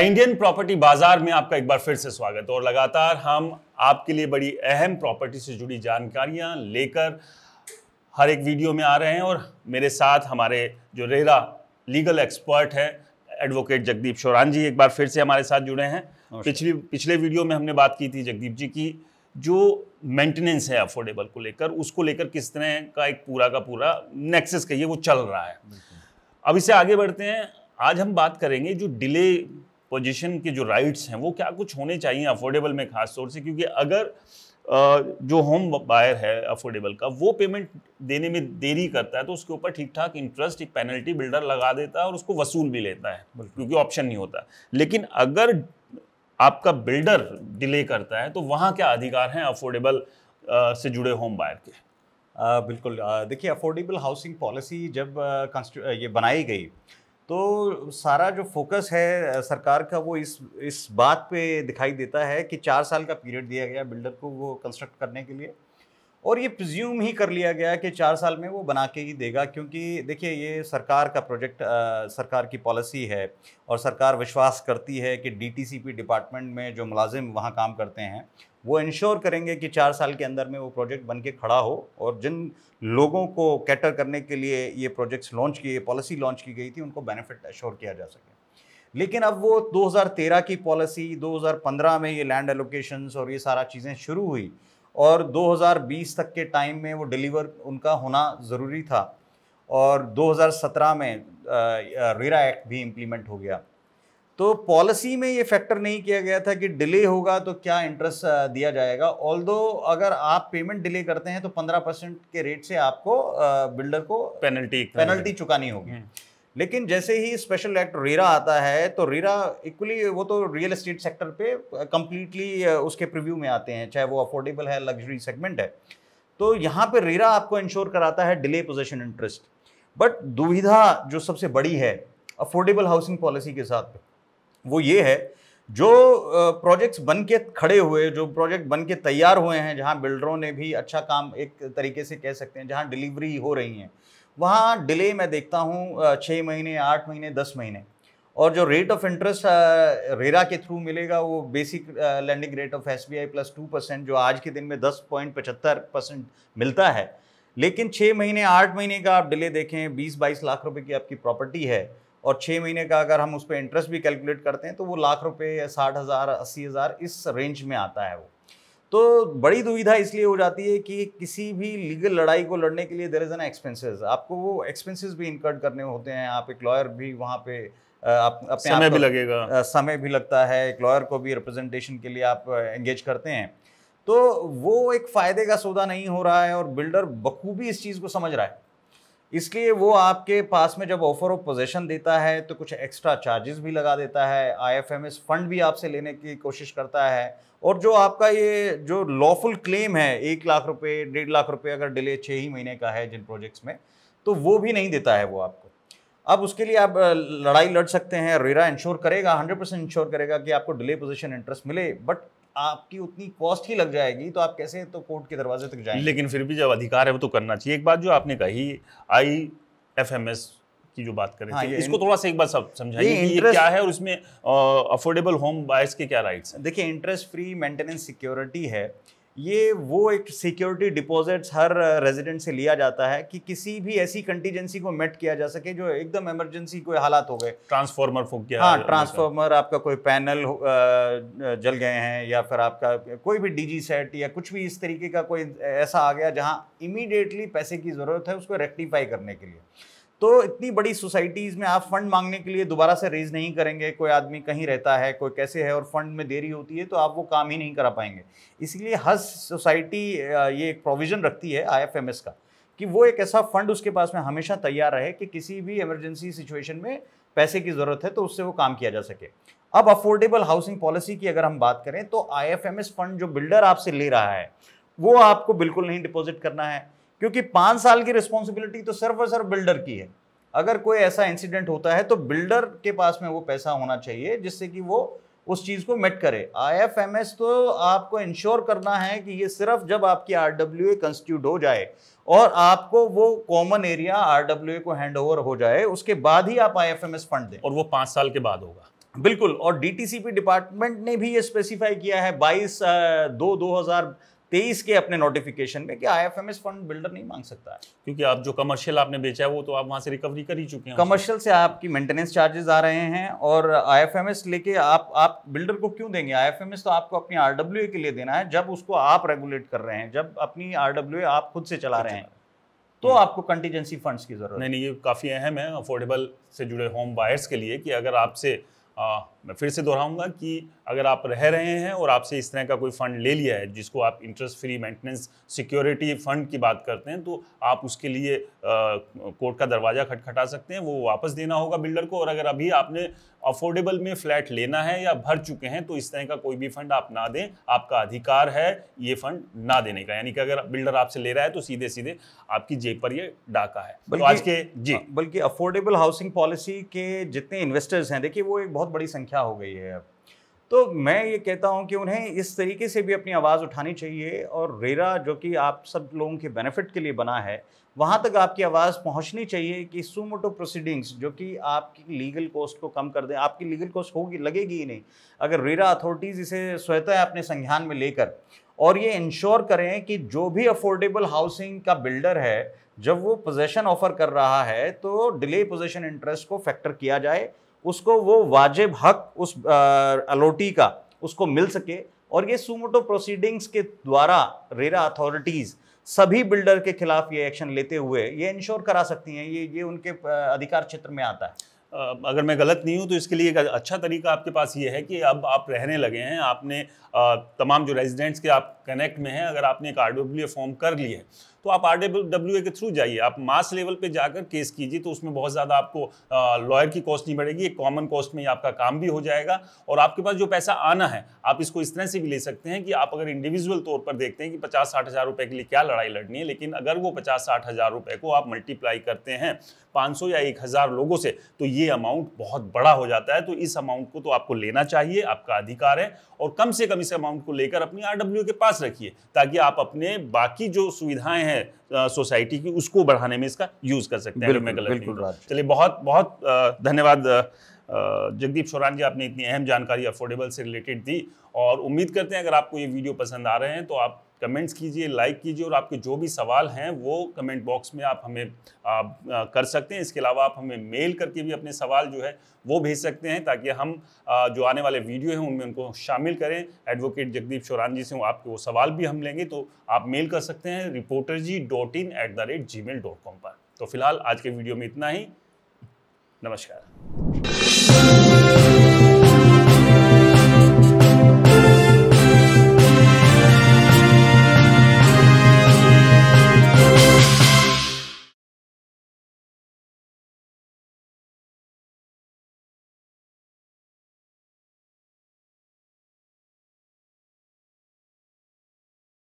Indian property बाजार में आपका एक बार फिर से स्वागत और लगातार हम आपके लिए बड़ी अहम प्रॉपर्टी से जुड़ी जानकारियां लेकर हर एक वीडियो में आ रहे हैं और मेरे साथ हमारे जो रेरा लीगल एक्सपर्ट है एडवोकेट जगदीप शोरान जी एक बार फिर से हमारे साथ जुड़े हैं पिछली पिछले वीडियो में हमने बात की थी जगदीप जी की जो मेंटेनेंस है अफोर्डेबल को लेकर उसको लेकर किस तरह का एक पूरा का पूरा नेक्सेस कहिए वो चल रहा है अब इसे आगे बढ़ते हैं आज हम बात करेंगे जो डिले पोजीशन के जो राइट्स हैं वो क्या कुछ होने चाहिए अफोर्डेबल में खास तौर से क्योंकि अगर जो होम बायर है अफोर्डेबल का वो पेमेंट देने में देरी करता है तो उसके ऊपर ठीक ठाक इंटरेस्ट एक पेनल्टी बिल्डर लगा देता है और उसको वसूल भी लेता है क्योंकि ऑप्शन नहीं होता लेकिन अगर आपका बिल्डर डिले करता है तो वहाँ क्या अधिकार हैं अफोर्डेबल से जुड़े होम बायर के आ, बिल्कुल देखिए अफोर्डेबल हाउसिंग पॉलिसी जब आ, ये बनाई गई तो सारा जो फोकस है सरकार का वो इस इस बात पे दिखाई देता है कि चार साल का पीरियड दिया गया बिल्डर को वो कंस्ट्रक्ट करने के लिए और ये प्रज्यूम ही कर लिया गया कि चार साल में वो बना के ही देगा क्योंकि देखिए ये सरकार का प्रोजेक्ट सरकार की पॉलिसी है और सरकार विश्वास करती है कि डीटीसीपी डिपार्टमेंट में जो मुलाजिम वहाँ काम करते हैं वो इंश्योर करेंगे कि चार साल के अंदर में वो प्रोजेक्ट बन के खड़ा हो और जिन लोगों को कैटर करने के लिए ये प्रोजेक्ट्स लॉन्च किए पॉलिसी लॉन्च की गई थी उनको बेनिफिट एश्योर किया जा सके लेकिन अब वो 2013 की पॉलिसी 2015 में ये लैंड एलोकेशंस और ये सारा चीज़ें शुरू हुई और 2020 तक के टाइम में वो डिलीवर उनका होना ज़रूरी था और 2017 में रेरा एक्ट भी इम्प्लीमेंट हो गया तो पॉलिसी में ये फैक्टर नहीं किया गया था कि डिले होगा तो क्या इंटरेस्ट दिया जाएगा ऑल अगर आप पेमेंट डिले करते हैं तो पंद्रह परसेंट के रेट से आपको बिल्डर को पेनल्टी पेनल्टी चुकानी होगी हम्म। लेकिन जैसे ही स्पेशल एक्ट रेरा आता है तो रेरा इक्वली वो तो रियल एस्टेट सेक्टर पे कम्प्लीटली उसके प्रिव्यू में आते हैं चाहे वो अफोर्डेबल है लग्जरी सेगमेंट है तो यहाँ पे रेरा आपको इंश्योर कराता है डिले पोजेशन इंटरेस्ट बट दुविधा जो सबसे बड़ी है अफोर्डेबल हाउसिंग पॉलिसी के साथ वो ये है जो प्रोजेक्ट्स बन के खड़े हुए जो प्रोजेक्ट बन के तैयार हुए हैं जहाँ बिल्डरों ने भी अच्छा काम एक तरीके से कह सकते हैं जहाँ डिलीवरी हो रही हैं वहाँ डिले मैं देखता हूँ छः महीने आठ महीने दस महीने और जो रेट ऑफ इंटरेस्ट रेरा के थ्रू मिलेगा वो basic lending rate of S B I plus two percent जो आज के दिन में दस पॉइंट पचहत्तर परसेंट मिलता है लेकिन छः महीने आठ महीने का आप डिले देखें बीस बाईस लाख रुपए की आपकी प्रॉपर्टी है और छः महीने का अगर हम उस पर इंटरेस्ट भी कैलकुलेट करते हैं तो वो लाख या साठ हज़ार अस्सी हज़ार इस रेंज में आता है वो तो बड़ी दुविधा इसलिए हो जाती है कि किसी भी लीगल लड़ाई को लड़ने के लिए देर इज़ एन एक्सपेंसेस आपको वो एक्सपेंसेस भी इनकर्ड करने होते हैं आप एक लॉयर भी वहाँ पे आप अपने समय भी लगेगा समय भी लगता है एक लॉयर को भी रिप्रेजेंटेशन के लिए आप एंगेज करते हैं तो वो एक फ़ायदे का सौदा नहीं हो रहा है और बिल्डर बखूबी इस चीज़ को समझ रहा है इसलिए वो आपके पास में जब ऑफर ऑफ पोजीशन देता है तो कुछ एक्स्ट्रा चार्जेस भी लगा देता है आईएफएमएस फंड भी आपसे लेने की कोशिश करता है और जो आपका ये जो लॉफुल क्लेम है एक लाख रुपये डेढ़ लाख रुपये अगर डिले छः ही महीने का है जिन प्रोजेक्ट्स में तो वो भी नहीं देता है वो आपको अब उसके लिए आप लड़ाई लड़ सकते हैं रेरा इंश्योर करेगा हंड्रेड परसेंट इंश्योर करेगा कि आपको डिले पोजिशन इंटरेस्ट मिले बट आपकी उतनी कॉस्ट ही लग जाएगी तो आप कैसे तो कोर्ट के दरवाजे तक जाएंगे लेकिन फिर भी जब अधिकार है वो तो करना चाहिए एक बात जो आपने कही आई एफ एम एस की जो बात करें हाँ, इसको थोड़ा सा एक बार समझाइए कि ये क्या है और इसमें अफोर्डेबल होम बायस के क्या राइट्स हैं देखिए इंटरेस्ट फ्री मेंटेनेंस सिक्योरिटी है ये वो एक सिक्योरिटी डिपॉजिट्स हर रेजिडेंट से लिया जाता है कि किसी भी ऐसी कंटीजेंसी को मेट किया जा सके जो एकदम इमरजेंसी कोई हालात हो गए ट्रांसफार्मर फूक गया हाँ ट्रांसफार्मर मतलब। आपका कोई पैनल जल गए हैं या फिर आपका कोई भी डीजी सेट या कुछ भी इस तरीके का कोई ऐसा आ गया जहाँ इमीडिएटली पैसे की ज़रूरत है उसको रेक्टिफाई करने के लिए तो इतनी बड़ी सोसाइटीज़ में आप फंड मांगने के लिए दोबारा से रेज नहीं करेंगे कोई आदमी कहीं रहता है कोई कैसे है और फंड में देरी होती है तो आप वो काम ही नहीं करा पाएंगे इसलिए हर सोसाइटी ये एक प्रोविज़न रखती है आई का कि वो एक ऐसा फंड उसके पास में हमेशा तैयार रहे कि किसी भी इमरजेंसी सिचुएशन में पैसे की ज़रूरत है तो उससे वो काम किया जा सके अब अफोर्डेबल हाउसिंग पॉलिसी की अगर हम बात करें तो आई फंड जो बिल्डर आपसे ले रहा है वो आपको बिल्कुल नहीं डिपॉजिट करना है क्योंकि पांच साल की रिस्पॉन्सिबिलिटी तो सिर्फ और सिर्फ बिल्डर की है अगर कोई ऐसा इंसिडेंट होता है तो बिल्डर के पास में वो पैसा होना चाहिए जिससे कि वो उस चीज़ को मेट करे आई तो आपको इंश्योर करना है कि ये सिर्फ जब आपकी आर डब्ल्यू ए कंस्टिट्यूट हो जाए और आपको वो common area R W A को हैंड ओवर हो जाए उसके बाद ही आप आई फंड दें और वो पांच साल के बाद होगा बिल्कुल और डीटीसीपी डिपार्टमेंट ने भी ये स्पेसिफाई किया है बाईस दो हजार तेईस के अपने नोटिफिकेशन में कि आईएफएमएस फंड बिल्डर नहीं मांग सकता है क्योंकि आप जो कमर्शियल आपने बेचा है वो तो आप वहां से रिकवरी कर ही चुके हैं कमर्शियल से आपकी मेंटेनेंस चार्जेस आ रहे हैं और आई लेके आप आप बिल्डर को क्यों देंगे आई तो आपको अपनी आर के लिए देना है जब उसको आप रेगुलेट कर रहे हैं जब अपनी आर आप खुद से चला रहे हैं तो आपको कंटीजेंसी फंड्स की जरूरत नहीं नहीं ये काफ़ी अहम है अफोर्डेबल से जुड़े होम बायर्स के लिए कि अगर आपसे मैं फिर से दोहराऊंगा कि अगर आप रह रहे हैं और आपसे इस तरह का कोई फंड ले लिया है जिसको आप interest free maintenance security fund की बात करते हैं तो आप उसके लिए कोर्ट का दरवाज़ा खटखटा सकते हैं वो वापस देना होगा बिल्डर को और अगर अभी आपने अफोर्डेबल में फ्लैट लेना है या भर चुके हैं तो इस तरह का कोई भी फंड आप ना दें आपका अधिकार है ये फंड ना देने का यानी कि अगर बिल्डर आपसे ले रहा है तो सीधे सीधे आपकी जेब पर ये डाका है तो आज के जी बल्कि अफोर्डेबल हाउसिंग पॉलिसी के जितने इन्वेस्टर्स हैं देखिए वो एक बहुत बड़ी संख्या व्याख्या हो गई है अब तो मैं ये कहता हूँ कि उन्हें इस तरीके से भी अपनी आवाज़ उठानी चाहिए और रेरा जो कि आप सब लोगों के बेनिफिट के लिए बना है वहाँ तक आपकी आवाज़ पहुँचनी चाहिए कि सुमोटो प्रोसीडिंग्स जो कि आपकी लीगल कॉस्ट को कम कर दें आपकी लीगल कॉस्ट होगी लगेगी ही नहीं अगर रेरा अथॉरिटीज़ इसे स्वतः अपने संज्ञान में लेकर और ये इंश्योर करें कि जो भी अफोर्डेबल हाउसिंग का बिल्डर है जब वो पोजेशन ऑफर कर रहा है तो डिले पोजेशन इंटरेस्ट को फैक्टर किया जाए उसको वो वाजिब हक उस अलोटी का उसको मिल सके और ये सुमोटो प्रोसीडिंग्स के द्वारा रेरा अथॉरिटीज़ सभी बिल्डर के खिलाफ ये एक्शन लेते हुए ये इंश्योर करा सकती हैं ये ये उनके अधिकार क्षेत्र में आता है अगर मैं गलत नहीं हूँ तो इसके लिए एक अच्छा तरीका आपके पास ये है कि अब आप रहने लगे हैं आपने तमाम जो रेजिडेंट्स के आप कनेक्ट में हैं अगर आपने एक आर फॉर्म कर ली है तो आप आर डब्ल्यू ए के थ्रू जाइए आप मास लेवल पे जाकर केस कीजिए तो उसमें बहुत ज़्यादा आपको लॉयर की कॉस्ट नहीं बढ़ेगी एक कॉमन कॉस्ट में आपका काम भी हो जाएगा और आपके पास जो पैसा आना है आप इसको इस तरह से भी ले सकते हैं कि आप अगर इंडिविजुअल तौर पर देखते हैं कि पचास साठ हज़ार रुपये के लिए क्या लड़ाई लड़नी है लेकिन अगर वो पचास साठ हज़ार रुपये को आप मल्टीप्लाई करते हैं 500 या एक लोगों से तो ये अमाउंट बहुत बड़ा हो जाता है तो इस अमाउंट को तो आपको लेना चाहिए आपका अधिकार है और कम से कम इस अमाउंट को लेकर अपनी आर के पास रखिए ताकि आप अपने बाकी जो सुविधाएं हैं है सोसाइटी की उसको बढ़ाने में इसका यूज़ कर सकते हैं चलिए बहुत बहुत धन्यवाद जगदीप शोरान जी आपने इतनी अहम जानकारी अफोर्डेबल से रिलेटेड दी और उम्मीद करते हैं अगर आपको ये वीडियो पसंद आ रहे हैं तो आप कमेंट्स कीजिए लाइक कीजिए और आपके जो भी सवाल हैं वो कमेंट बॉक्स में आप हमें आ, कर सकते हैं इसके अलावा आप हमें मेल करके भी अपने सवाल जो है वो भेज सकते हैं ताकि हम जो आने वाले वीडियो हैं उनमें उनको शामिल करें एडवोकेट जगदीप शोरान जी से आपके वो सवाल भी हम लेंगे तो आप मेल कर सकते हैं reporter G dot in at the rate Gmail dot com पर तो फिलहाल आज के वीडियो में इतना ही नमस्कार